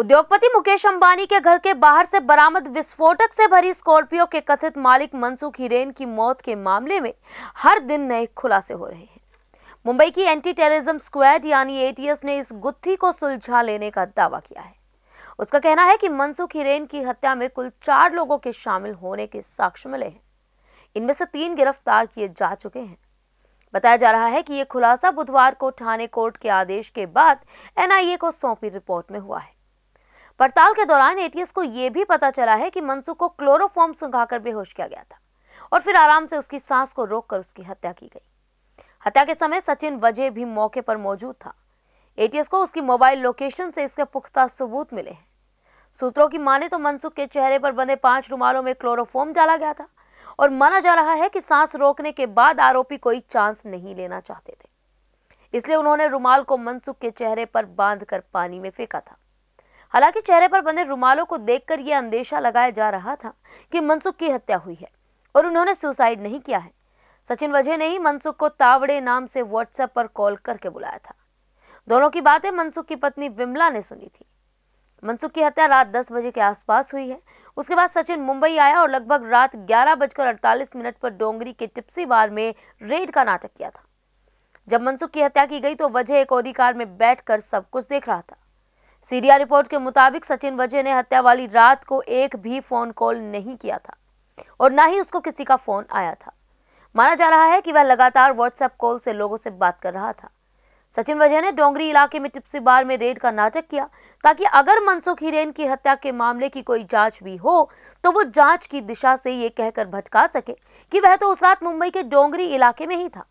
उद्योगपति मुकेश अंबानी के घर के बाहर से बरामद विस्फोटक से भरी स्कॉर्पियो के कथित मालिक मनसुख हिरेन की मौत के मामले में हर दिन नए खुलासे हो रहे हैं मुंबई की एंटी टेररिज्म स्क्वाड यानी एटीएस ने इस गुत्थी को सुलझा लेने का दावा किया है उसका कहना है कि मनसुख हिरेन की हत्या में कुल चार लोगों के शामिल होने के साक्ष्य मिले हैं इनमें से तीन गिरफ्तार किए जा चुके हैं बताया जा रहा है कि ये खुलासा बुधवार को थाने कोर्ट के आदेश के बाद एनआईए को सौंपी रिपोर्ट में हुआ है पड़ताल के दौरान एटीएस को यह भी पता चला है कि मनसुख को क्लोरोफॉर्म सुखाकर बेहोश किया गया था और फिर आराम से उसकी सांस को रोककर उसकी हत्या की गई हत्या के समय सचिन वजह भी मौके पर मौजूद था एटीएस को उसकी मोबाइल लोकेशन से इसके पुख्ता सबूत मिले हैं सूत्रों की माने तो मनसुख के चेहरे पर बने पांच रुमालों में क्लोरोफॉर्म डाला गया था और माना जा रहा है कि सांस रोकने के बाद आरोपी कोई चांस नहीं लेना चाहते थे इसलिए उन्होंने रुमाल को मनसुख के चेहरे पर बांधकर पानी में फेंका था हालांकि चेहरे पर बने रुमालों को देखकर यह अंदेशा लगाया जा रहा था कि मनसुख की हत्या हुई है और उन्होंने सुसाइड नहीं किया है सचिन वजह ने ही मनसुख को तावड़े नाम से व्हाट्सएप पर कॉल करके बुलाया था दोनों की बातें मनसुख की पत्नी विमला ने सुनी थी मनसुख की हत्या रात दस बजे के आसपास हुई है उसके बाद सचिन मुंबई आया और लगभग रात ग्यारह बजकर अड़तालीस मिनट पर डोंगरी के टिप्सी बार में रेड का नाटक किया था जब मनसुख की हत्या की गई तो वजह एक औरी कार में बैठकर सब कुछ देख रहा था सीडिया रिपोर्ट के मुताबिक सचिन वजह ने हत्या वाली रात को एक भी फोन कॉल नहीं किया था और ना ही उसको किसी का फोन आया था माना जा रहा है कि वह लगातार व्हाट्सएप कॉल से लोगों से बात कर रहा था सचिन वजह ने डोंगरी इलाके में टिप्सी बार में रेड का नाटक किया ताकि अगर मनसुख हिरेन की हत्या के मामले की कोई जांच भी हो तो वो जांच की दिशा से ये कहकर भटका सके कि वह तो उस रात मुंबई के डोंगरी इलाके में ही था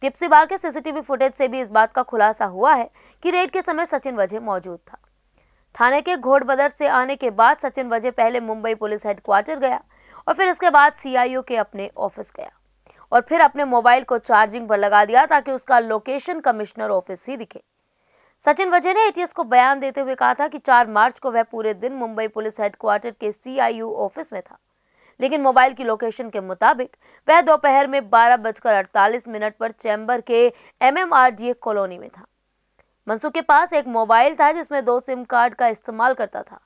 टिप्सी बार के सीसीटीवी फुटेज से भी इस बात का खुलासा हुआ है कि रेड के समय सचिन वजह मौजूद था थाने के घोड़बदर से आने के बाद सचिन वजह पहले मुंबई पुलिस हेडक्वार्टर गया और फिर उसके बाद सीआईओ के अपने ऑफिस गया और फिर अपने मोबाइल को चार्जिंग पर लगा दिया ताकि उसका लोकेशन कमिश्नर ऑफिस ही दिखे सचिन वजह ने एटीएस को बयान देते हुए कहा था कि 4 मार्च को वह पूरे दिन मुंबई पुलिस हेडक्वार्टर के सीआईयू ऑफिस में था लेकिन मोबाइल की लोकेशन के मुताबिक वह दोपहर में बारह बजकर अड़तालीस मिनट पर चैम्बर के एमएमआरडीए कॉलोनी में था मनसुख के पास एक मोबाइल था जिसमें दो सिम कार्ड का इस्तेमाल करता था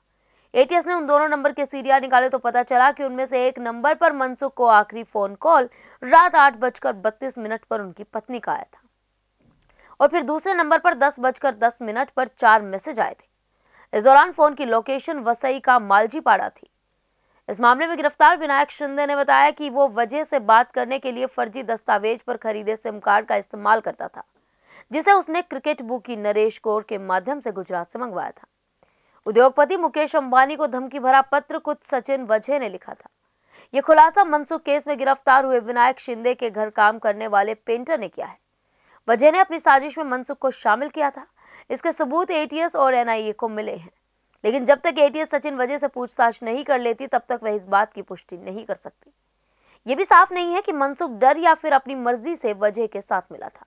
एटीएस ने उन दोनों नंबर के सीरिया निकाले तो पता चला कि उनमें से एक नंबर पर मनसुख को आखिरी फोन कॉल रात आठ बजकर बत्तीस मिनट पर उनकी पत्नी का आया था और फिर दूसरे नंबर पर दस बजकर दस मिनट पर चार मैसेज आए थे इस दौरान फोन की लोकेशन वसई का मालजीपाड़ा थी इस मामले में गिरफ्तार विनायक शिंदे ने बताया कि वो वजह से बात करने के लिए फर्जी दस्तावेज पर खरीदे सिम कार्ड का इस्तेमाल करता था जिसे उसने क्रिकेट बुकी नरेश कौर के माध्यम से गुजरात से मंगवाया था उद्योगपति मुकेश अंबानी को धमकी भरा पत्र खुद सचिन वजह ने लिखा था यह खुलासा मनसुख केस में गिरफ्तार हुए विनायक शिंदे के घर काम करने वाले पेंटर ने किया है वजह ने अपनी साजिश में मनसुख को शामिल किया था इसके सबूत एटीएस और एनआईए को मिले हैं लेकिन जब तक एटीएस सचिन वजह से पूछताछ नहीं कर लेती तब तक वह इस बात की पुष्टि नहीं कर सकती ये भी साफ नहीं है कि मनसुख डर या फिर अपनी मर्जी से वजह के साथ मिला था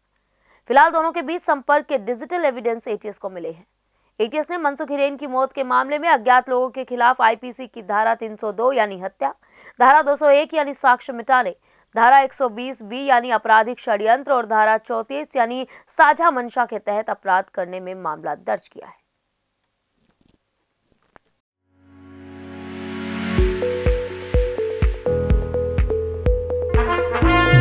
फिलहाल दोनों के बीच संपर्क के डिजिटल एविडेंस एटीएस को मिले हैं एटीएस ने मनसुख हिरेन की मौत के मामले में अज्ञात लोगों के खिलाफ आईपीसी की धारा 302 यानी हत्या धारा 201 यानी साक्ष्य मिटाने धारा 120 बी यानी आपराधिक षड्यंत्र और धारा चौतीस यानी साझा मंशा के तहत अपराध करने में मामला दर्ज किया है